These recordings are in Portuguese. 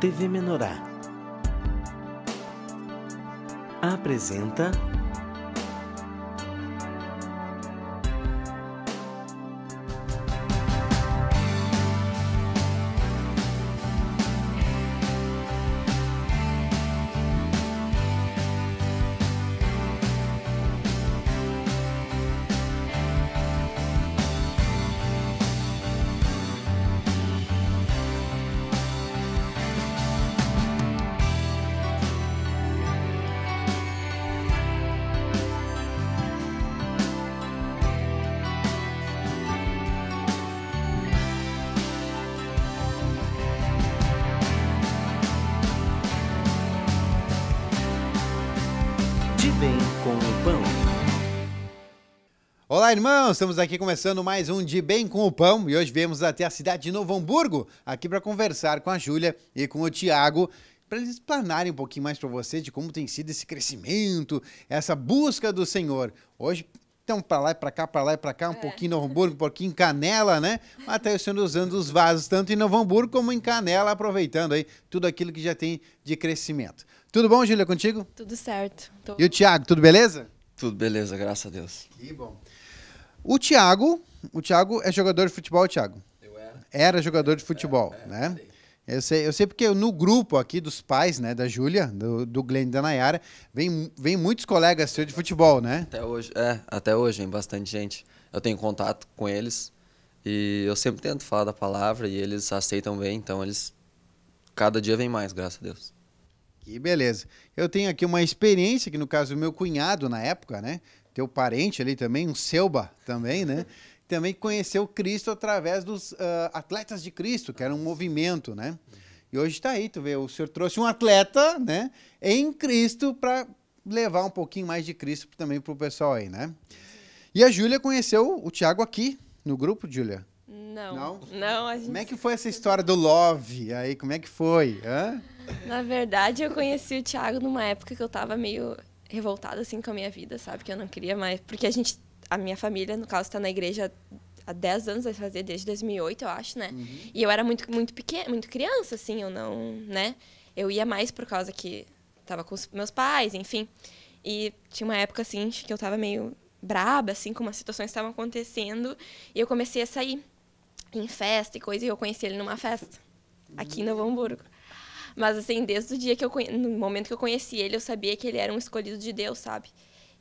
TV Menorá apresenta Olá, irmãos! Estamos aqui começando mais um De Bem com o Pão e hoje viemos até a cidade de Novo Hamburgo aqui para conversar com a Júlia e com o Tiago para eles planarem um pouquinho mais para você de como tem sido esse crescimento, essa busca do Senhor. Hoje estamos para lá e para cá, para lá e para cá, um é. pouquinho em Novo Hamburgo, um pouquinho em Canela, né? Até o Senhor usando os vasos, tanto em Novo Hamburgo como em Canela, aproveitando aí tudo aquilo que já tem de crescimento. Tudo bom, Júlia, contigo? Tudo certo. Tô... E o Tiago, tudo beleza? Tudo beleza, graças a Deus. Que bom. O Thiago, o Thiago é jogador de futebol, Thiago? Eu era. Era jogador de futebol, é, é, né? Eu sei, eu sei porque no grupo aqui dos pais, né, da Júlia, do, do Glenn e da Nayara, vem, vem muitos colegas seu de futebol, né? Até hoje, é, até hoje, vem bastante gente. Eu tenho contato com eles e eu sempre tento falar da palavra e eles aceitam bem, então eles cada dia vem mais, graças a Deus. Que beleza. Eu tenho aqui uma experiência que no caso o meu cunhado na época, né, teu parente ali também, um Selba também, né? Também conheceu Cristo através dos uh, Atletas de Cristo, que era um movimento, né? E hoje está aí, tu vê, o senhor trouxe um atleta, né, em Cristo para levar um pouquinho mais de Cristo também para o pessoal aí, né? E a Júlia conheceu o Tiago aqui no grupo, Júlia? Não. Não? Não gente... Como é que foi essa história do Love aí? Como é que foi? Hã? Na verdade, eu conheci o Tiago numa época que eu estava meio revoltada assim com a minha vida, sabe? Que eu não queria mais, porque a gente, a minha família, no caso, está na igreja há 10 anos, vai fazer desde 2008, eu acho, né? Uhum. E eu era muito muito pequena, muito criança assim, eu não, né? Eu ia mais por causa que tava com os meus pais, enfim. E tinha uma época assim que eu tava meio braba assim com as situações estavam acontecendo, e eu comecei a sair em festa e coisa, e eu conheci ele numa festa aqui em Novo Hamburgo. Mas assim, desde o dia que eu no momento que eu conheci ele, eu sabia que ele era um escolhido de Deus, sabe?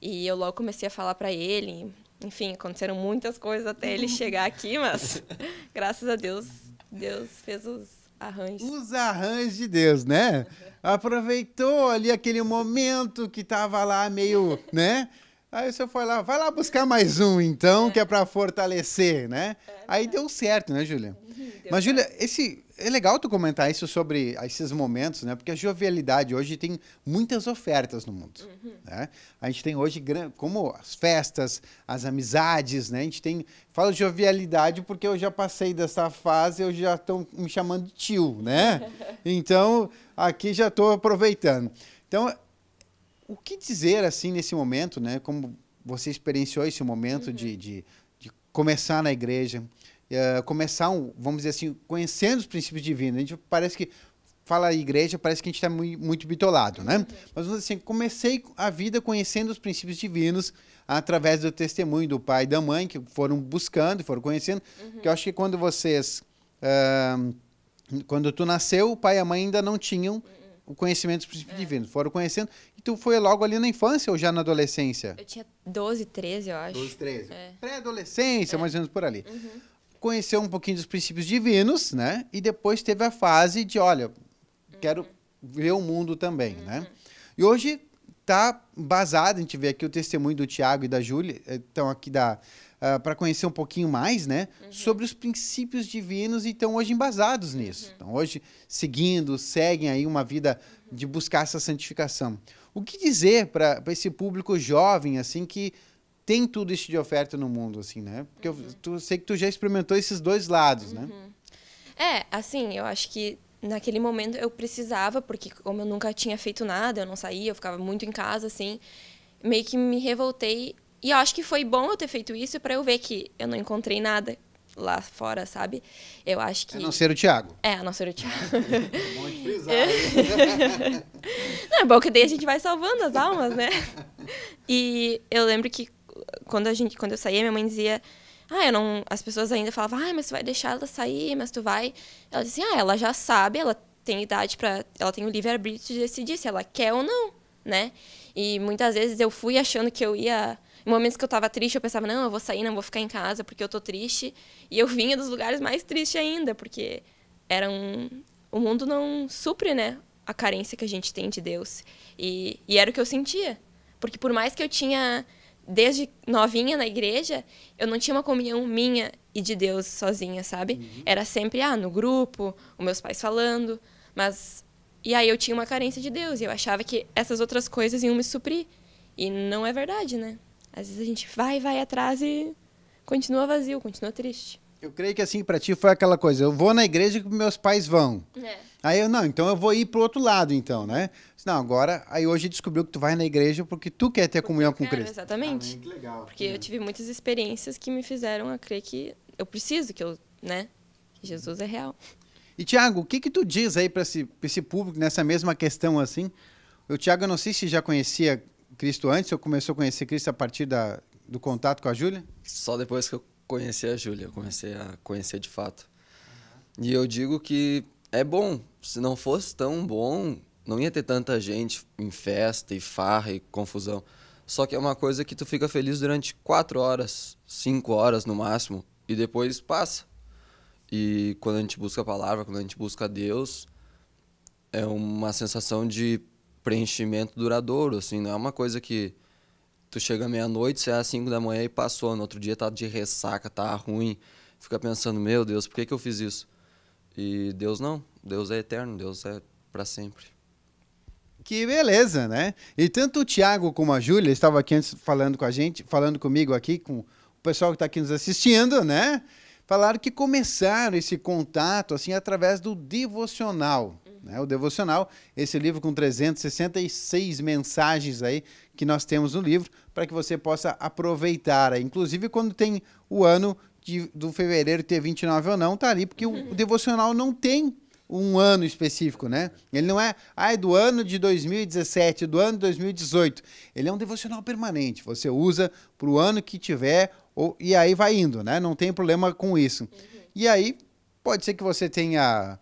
E eu logo comecei a falar para ele, enfim, aconteceram muitas coisas até ele chegar aqui, mas graças a Deus, Deus fez os arranjos. Os arranjos de Deus, né? Uhum. Aproveitou ali aquele momento que tava lá meio, né? Aí o senhor foi lá, vai lá buscar mais um então, é. que é para fortalecer, né? É, Aí é. deu certo, né, Júlia? Uhum, mas, Júlia, esse é legal tu comentar isso sobre ah, esses momentos, né? Porque a jovialidade hoje tem muitas ofertas no mundo, uhum. né? A gente tem hoje como as festas, as amizades, né? A gente tem falo jovialidade porque eu já passei dessa fase, eu já estão me chamando de tio, né? Então aqui já estou aproveitando. Então o que dizer assim nesse momento, né? Como você experienciou esse momento uhum. de, de, de começar na igreja? É, começar, um, vamos dizer assim, conhecendo os princípios divinos. A gente parece que fala igreja, parece que a gente está muito, muito bitolado, né? Mas vamos dizer assim, comecei a vida conhecendo os princípios divinos através do testemunho do pai e da mãe, que foram buscando, foram conhecendo. Uhum. Que eu acho que quando vocês. Uh, quando tu nasceu, o pai e a mãe ainda não tinham uhum. o conhecimento dos princípios é. divinos. Foram conhecendo. E tu foi logo ali na infância ou já na adolescência? Eu tinha 12, 13, eu acho. 12, 13. É. Pré-adolescência, é. mais ou menos por ali. Uhum conheceu um pouquinho dos princípios divinos, né? E depois teve a fase de, olha, quero ver o mundo também, uhum. né? E hoje está basado a gente vê aqui o testemunho do Tiago e da Júlia, então aqui da uh, ah, para conhecer um pouquinho mais, né, uhum. sobre os princípios divinos e estão hoje embasados uhum. nisso. Então hoje seguindo, seguem aí uma vida de buscar essa santificação. O que dizer para esse público jovem assim que tem tudo isso de oferta no mundo, assim, né? Porque uhum. eu tu, sei que tu já experimentou esses dois lados, né? uhum. né? É, assim, eu acho que naquele momento eu precisava, porque como eu nunca tinha feito nada, eu não saía, eu ficava muito em casa, assim, meio que me revoltei. E eu acho que foi bom eu ter feito isso para eu ver que eu não encontrei nada lá fora, sabe? Eu acho que. A não ser o Thiago. É, a não ser o Thiago. é bom de não, é bom que daí a gente vai salvando as almas, né? E eu lembro que quando a gente, quando eu saía, minha mãe dizia, ah, eu não, as pessoas ainda falavam, ah, mas tu vai deixar ela sair, mas tu vai, ela dizia, ah, ela já sabe, ela tem idade para, ela tem o livre arbítrio de decidir se ela quer ou não, né? E muitas vezes eu fui achando que eu ia em momentos que eu estava triste, eu pensava, não, eu vou sair, não vou ficar em casa porque eu estou triste. E eu vinha dos lugares mais tristes ainda, porque era um... o mundo não supre, né, a carência que a gente tem de Deus. E, e era o que eu sentia. Porque por mais que eu tinha desde novinha na igreja, eu não tinha uma comunhão minha e de Deus sozinha, sabe? Uhum. Era sempre, ah, no grupo, os meus pais falando, mas. E aí eu tinha uma carência de Deus, e eu achava que essas outras coisas iam me suprir. E não é verdade, né? Às vezes a gente vai, vai atrás e continua vazio, continua triste. Eu creio que assim, para ti foi aquela coisa, eu vou na igreja que meus pais vão. É. Aí eu, não, então eu vou ir pro outro lado, então, né? Não, agora, aí hoje descobriu que tu vai na igreja porque tu quer ter porque comunhão com quero, Cristo. Exatamente. Amém, ah, que legal. Porque eu né? tive muitas experiências que me fizeram a crer que eu preciso, que eu, né? Que Jesus é real. E, Tiago, o que que tu diz aí para esse, pra esse público nessa mesma questão, assim? O Tiago, eu não sei se já conhecia Cristo antes ou começou a conhecer Cristo a partir da, do contato com a Júlia? Só depois que eu conheci a Júlia, eu comecei a conhecer de fato. E eu digo que é bom. Se não fosse tão bom, não ia ter tanta gente em festa e farra e confusão. Só que é uma coisa que tu fica feliz durante quatro horas, cinco horas no máximo, e depois passa. E quando a gente busca a palavra, quando a gente busca Deus, é uma sensação de preenchimento duradouro, assim, não é uma coisa que tu chega meia-noite, você é às cinco da manhã e passou, no outro dia tá de ressaca, tá ruim, fica pensando, meu Deus, por que que eu fiz isso? E Deus não. Deus é eterno, Deus é para sempre. Que beleza, né? E tanto o Tiago como a Júlia estavam aqui antes falando com a gente, falando comigo aqui, com o pessoal que está aqui nos assistindo, né? Falaram que começaram esse contato assim através do devocional, né? O devocional, esse livro com 366 mensagens aí que nós temos no livro para que você possa aproveitar, inclusive quando tem o ano de, do fevereiro ter 29 ou não tá ali, porque o, devocional não tem um ano específico, né? Ele não é, ah, é do ano de 2017, é do ano de 2018. Ele é um devocional permanente. Você usa para o ano que tiver ou, e aí vai indo, né? Não tem problema com isso. Uhum. E aí pode ser que você tenha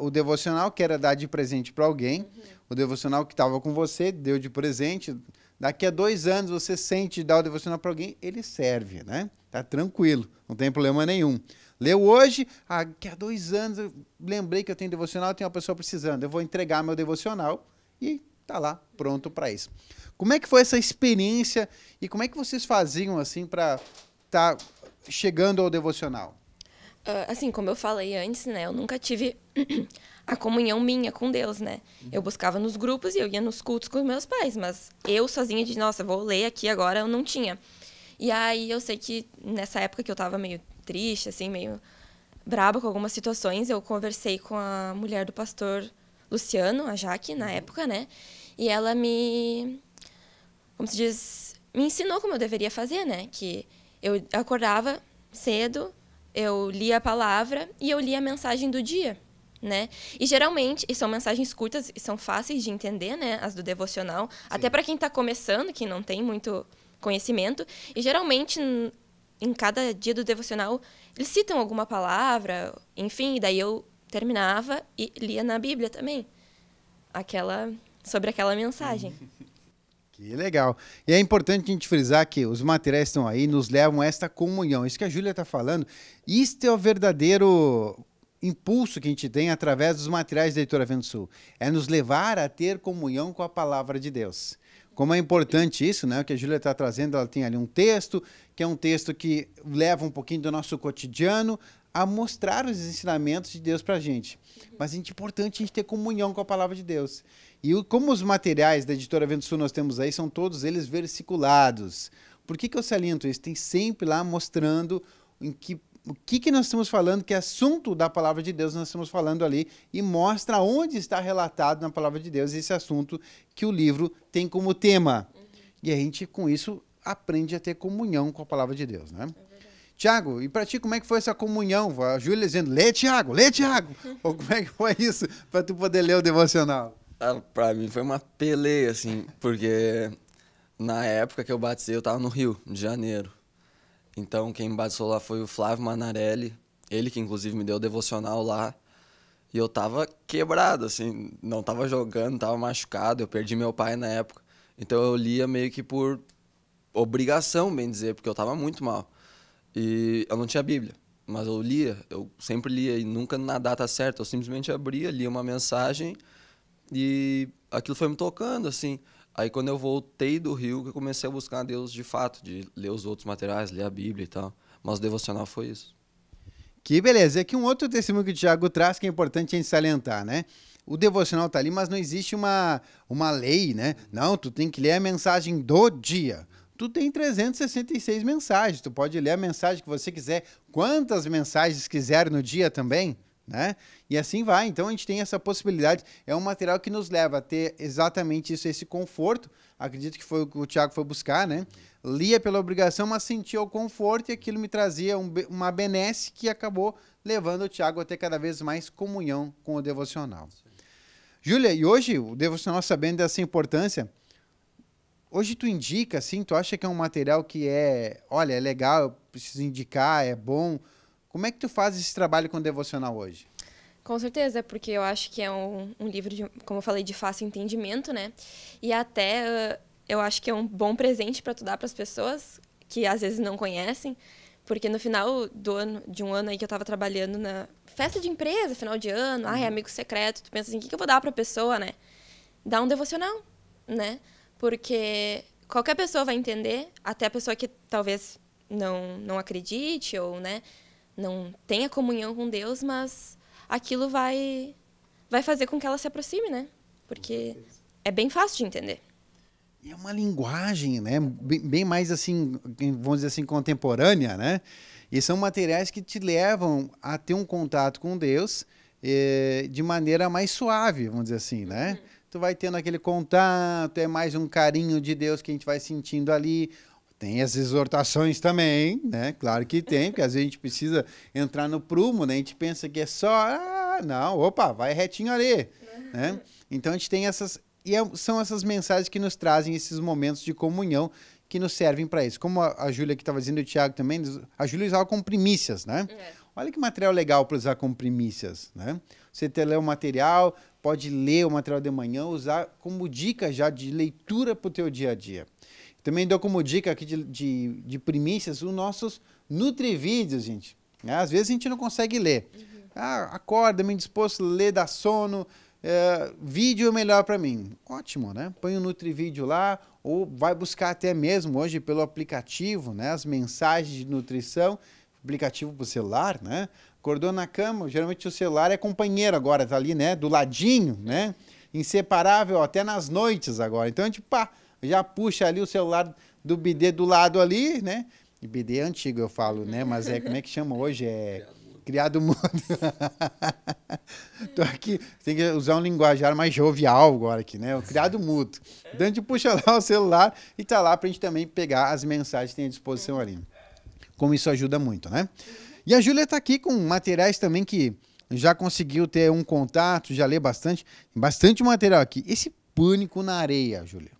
uh, o devocional que era dar de presente para alguém, uhum. o devocional que estava com você deu de presente Daqui a dois anos você sente dar o devocional para alguém, ele serve, né? Tá tranquilo, não tem problema nenhum. Leu hoje, ah, daqui a dois anos eu lembrei que eu tenho devocional, tem uma pessoa precisando, eu vou entregar meu devocional e tá lá pronto para isso. Como é que foi essa experiência e como é que vocês faziam assim para estar tá chegando ao devocional? Uh, assim, como eu falei antes, né, eu nunca tive a comunhão minha com Deus, né? Eu buscava nos grupos e eu ia nos cultos com meus pais, mas eu sozinha de nossa, vou ler aqui agora, eu não tinha. E aí eu sei que nessa época que eu tava meio triste, assim, meio braba com algumas situações, eu conversei com a mulher do pastor Luciano, a Jaque, na uhum. época, né? E ela me como se diz, me ensinou como eu deveria fazer, né? Que eu acordava cedo, eu lia a palavra e eu lia a mensagem do dia né? E geralmente, e são mensagens curtas e são fáceis de entender, né? As do devocional, Sim. até para quem está começando, que não tem muito conhecimento. E geralmente em cada dia do devocional eles citam alguma palavra, enfim, e daí eu terminava e lia na Bíblia também aquela sobre aquela mensagem. Que legal. E é importante a gente frisar que os materiais estão aí, nos levam a esta comunhão. Isso que a Júlia está falando, isto é o verdadeiro impulso que a gente tem através dos materiais da Editora Vento Sul. É nos levar a ter comunhão com a palavra de Deus. Como é importante isso, né? O que a Júlia está trazendo, ela tem ali um texto, que é um texto que leva um pouquinho do nosso cotidiano a mostrar os ensinamentos de Deus para a gente. Mas é importante a gente ter comunhão com a palavra de Deus. E como os materiais da Editora Vento Sul nós temos aí, são todos eles versiculados. Por que, que eu saliento isso? Tem sempre lá mostrando em que o que, que nós estamos falando, que assunto da palavra de Deus nós estamos falando ali e mostra onde está relatado na palavra de Deus esse assunto que o livro tem como tema. Uhum. E a gente, com isso, aprende a ter comunhão com a palavra de Deus, né? É Tiago, e para ti, como é que foi essa comunhão? A Júlia dizendo, lê Tiago, lê Tiago! Ou como é que foi isso para tu poder ler o devocional? Ah, para mim foi uma peleia, assim, porque na época que eu batizei, eu estava no Rio de Janeiro. Então quem me batizou lá foi o Flávio Manarelli, ele que inclusive me deu o devocional lá. E eu tava quebrado, assim, não tava jogando, tava machucado, eu perdi meu pai na época. Então eu lia meio que por obrigação, bem dizer, porque eu tava muito mal. E eu não tinha Bíblia, mas eu lia, eu sempre lia e nunca na data certa, eu simplesmente abria, lia uma mensagem e aquilo foi me tocando, assim. Aí quando eu voltei do Rio, que eu comecei a buscar a Deus de fato, de ler os outros materiais, ler a Bíblia e tal. Mas o devocional foi isso. Que beleza. É que um outro testemunho que o Tiago traz que é importante a gente salientar, né? O devocional tá ali, mas não existe uma, uma lei, né? Não, tu tem que ler a mensagem do dia. Tu tem 366 mensagens, tu pode ler a mensagem que você quiser, quantas mensagens quiser no dia também né? E assim vai. Então a gente tem essa possibilidade. É um material que nos leva a ter exatamente isso, esse conforto. Acredito que foi o que o Tiago foi buscar, né? Lia pela obrigação, mas sentia o conforto e aquilo me trazia um, uma benesse que acabou levando o Tiago a ter cada vez mais comunhão com o devocional. Júlia, e hoje o devocional sabendo dessa importância, hoje tu indica assim, tu acha que é um material que é, olha, é legal, eu preciso indicar, é bom como é que tu faz esse trabalho com o devocional hoje? Com certeza, porque eu acho que é um, um livro, de, como eu falei, de fácil entendimento, né? E até uh, eu acho que é um bom presente para tu dar para as pessoas que às vezes não conhecem, porque no final do ano, de um ano aí que eu estava trabalhando na festa de empresa, final de ano, uhum. ai, amigo secreto, tu pensa assim, o que, que eu vou dar para a pessoa, né? Dá um devocional, né? Porque qualquer pessoa vai entender, até a pessoa que talvez não, não acredite ou, né, não tenha comunhão com Deus, mas aquilo vai vai fazer com que ela se aproxime, né? Porque é bem fácil de entender. E é uma linguagem, né? Bem, bem mais assim, vamos dizer assim, contemporânea, né? E são materiais que te levam a ter um contato com Deus eh, de maneira mais suave, vamos dizer assim, né? Uhum. Tu vai tendo aquele contato, é mais um carinho de Deus que a gente vai sentindo ali. Tem as exortações também, né? Claro que tem, porque às vezes a gente precisa entrar no prumo, né? A gente pensa que é só, ah, não, opa, vai retinho ali, né? Uhum. Então a gente tem essas e é, são essas mensagens que nos trazem esses momentos de comunhão que nos servem para isso. Como a, a Júlia que estava dizendo, o Tiago também, a Júlia usava com primícias, né? É. Olha que material legal para usar com primícias, né? Você te ler o material, pode ler o material de manhã, usar como dica já de leitura para o teu dia a dia. Também dou como dica aqui de, de, de primícias os nossos Nutrivídeos, gente. Né? Às vezes a gente não consegue ler. Uhum. Ah, acorda, me disposto, ler dá sono. É, vídeo é melhor para mim. Ótimo, né? Põe o Nutrivídeo lá, ou vai buscar até mesmo hoje pelo aplicativo, né? As mensagens de nutrição, aplicativo pro celular, né? Acordou na cama, geralmente o celular é companheiro agora, tá ali, né? Do ladinho, né? Inseparável até nas noites agora. Então a tipo, gente, pá, já puxa ali o celular do BD do lado ali, né? E BD é antigo, eu falo, né? Mas é como é que chama hoje? É criado mudo. Tô aqui, tem que usar um linguajar mais jovial agora aqui, né? O criado mudo. Então a gente puxa lá o celular e tá lá pra gente também pegar as mensagens que tem à disposição ali. Como isso ajuda muito, né? E a Júlia tá aqui com materiais também que já conseguiu ter um contato, já lê bastante, bastante material aqui. Esse pânico na areia, Júlia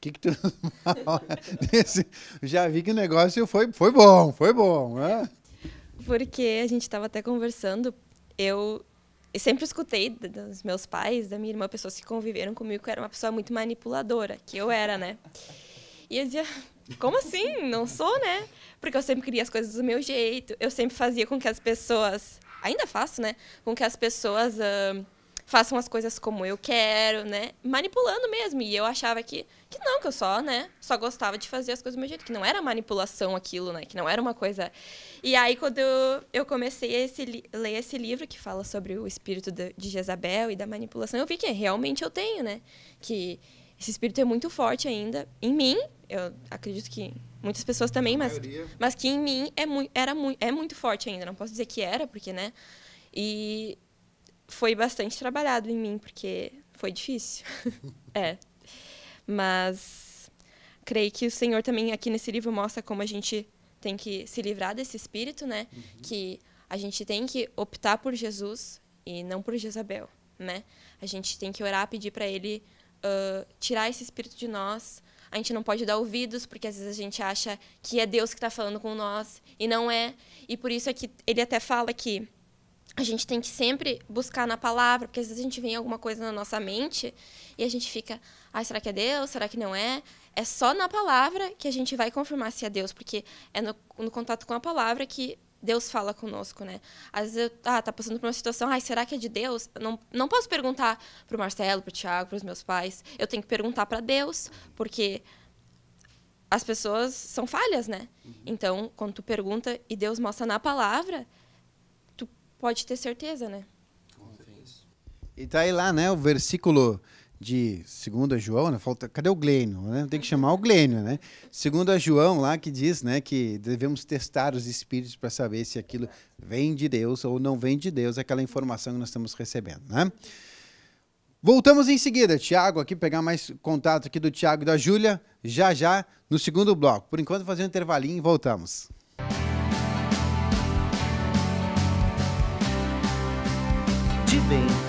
que que tu Já vi que o negócio foi, foi bom, foi bom, né? Porque a gente estava até conversando, eu sempre escutei dos meus pais, da minha irmã, pessoas que conviveram comigo, que era uma pessoa muito manipuladora, que eu era, né? E eu dizia, como assim? Não sou, né? Porque eu sempre queria as coisas do meu jeito, eu sempre fazia com que as pessoas, ainda faço, né? Com que as pessoas... Uh, façam as coisas como eu quero, né? Manipulando mesmo. E eu achava que, que não, que eu só, né? Só gostava de fazer as coisas do meu jeito, que não era manipulação aquilo, né? Que não era uma coisa. E aí, quando eu, eu comecei a esse, ler esse livro que fala sobre o espírito de, de Jezabel e da manipulação, eu vi que realmente eu tenho, né? Que esse espírito é muito forte ainda em mim. Eu acredito que muitas pessoas também, mas, mas que em mim é, mu era mu é muito forte ainda. Não posso dizer que era, porque, né? E foi bastante trabalhado em mim, porque foi difícil. é. Mas creio que o Senhor também aqui nesse livro mostra como a gente tem que se livrar desse espírito, né? Uhum. Que a gente tem que optar por Jesus e não por Jezabel, né? A gente tem que orar, pedir para Ele uh, tirar esse espírito de nós. A gente não pode dar ouvidos, porque às vezes a gente acha que é Deus que está falando com nós e não é. E por isso é que ele até fala que a gente tem que sempre buscar na palavra, porque às vezes a gente vem alguma coisa na nossa mente e a gente fica, ah, será que é Deus? Será que não é? É só na palavra que a gente vai confirmar se é Deus, porque é no, no contato com a palavra que Deus fala conosco, né? Às vezes, eu, ah, tá passando por uma situação, ai, será que é de Deus? Eu não, não posso perguntar pro Marcelo, pro Tiago, pros meus pais. Eu tenho que perguntar para Deus, porque as pessoas são falhas, né? Uhum. Então, quando tu pergunta e Deus mostra na palavra, pode ter certeza, né? E tá aí lá, né, o versículo de 2 João, né? Falta, cadê o Glênio, né? Tem que chamar o Glênio, né? 2 João lá que diz, né, que devemos testar os espíritos para saber se aquilo vem de Deus ou não vem de Deus, aquela informação que nós estamos recebendo, né? Voltamos em seguida, Tiago, aqui pegar mais contato aqui do Tiago e da Júlia, já já no segundo bloco. Por enquanto fazer um intervalinho e voltamos. be.